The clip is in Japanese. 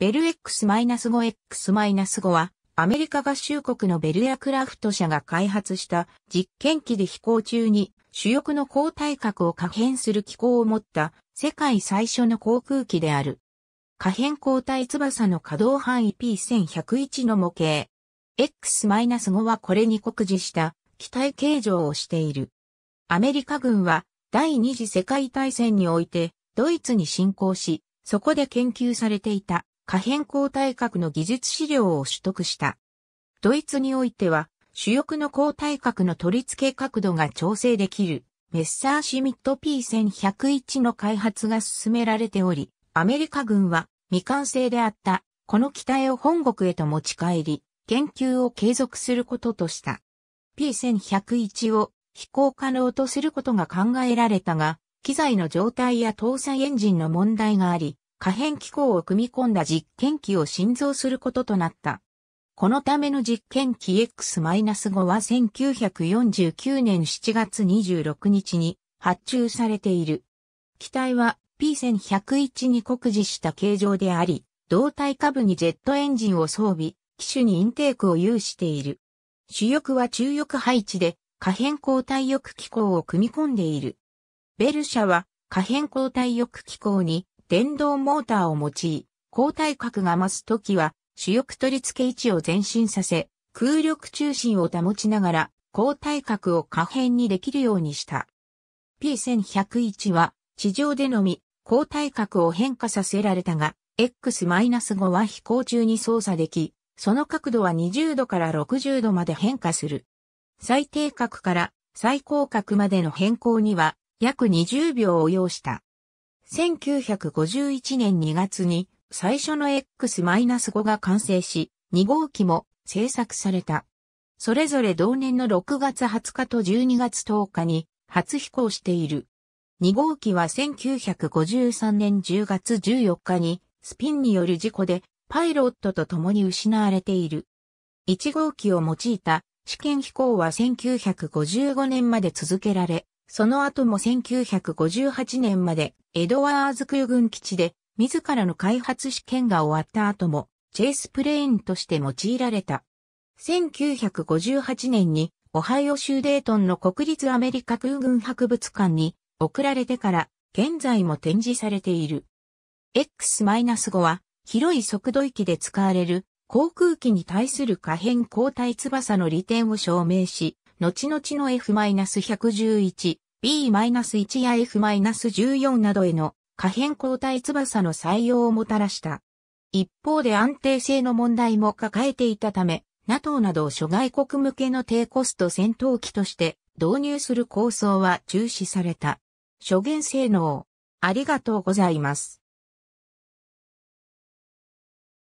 ベル X-5X-5 は、アメリカ合衆国のベルエアクラフト社が開発した実験機で飛行中に主翼の高体角を可変する機構を持った世界最初の航空機である。可変交代翼の可動範囲 P1101 の模型。X-5 はこれに酷似した機体形状をしている。アメリカ軍は第二次世界大戦においてドイツに侵攻し、そこで研究されていた可変抗体核の技術資料を取得した。ドイツにおいては、主翼の抗体核の取り付け角度が調整できる、メッサーシミット P1101 の開発が進められており、アメリカ軍は未完成であった、この機体を本国へと持ち帰り、研究を継続することとした。P1101 を飛行可能とすることが考えられたが、機材の状態や搭載エンジンの問題があり、可変機構を組み込んだ実験機を新造することとなった。このための実験機 X-5 は1949年7月26日に発注されている。機体は P1101 に酷似した形状であり、胴体下部にジェットエンジンを装備、機種にインテークを有している。主翼は中翼配置で、可変交代翼機構を組み込んでいる。ベル社は可変交代翼機構に電動モーターを用い、高体角が増すときは、主翼取り付け位置を前進させ、空力中心を保ちながら、高体角を可変にできるようにした。P1101 は、地上でのみ、高体角を変化させられたが、X-5 は飛行中に操作でき、その角度は20度から60度まで変化する。最低角から最高角までの変更には約20秒を要した。1951年2月に最初の X-5 が完成し、2号機も製作された。それぞれ同年の6月20日と12月10日に初飛行している。2号機は1953年10月14日にスピンによる事故でパイロットと共に失われている。1号機を用いた試験飛行は1955年まで続けられ、その後も1958年までエドワーズ空軍基地で自らの開発試験が終わった後もチェイスプレーンとして用いられた。1958年にオハイオ州デートンの国立アメリカ空軍博物館に送られてから現在も展示されている。X-5 は広い速度域で使われる航空機に対する可変交代翼の利点を証明し、後々の F-111、B-1 や F-14 などへの可変交代翼の採用をもたらした。一方で安定性の問題も抱えていたため、NATO など諸外国向けの低コスト戦闘機として導入する構想は中止された。諸元性能。ありがとうございます。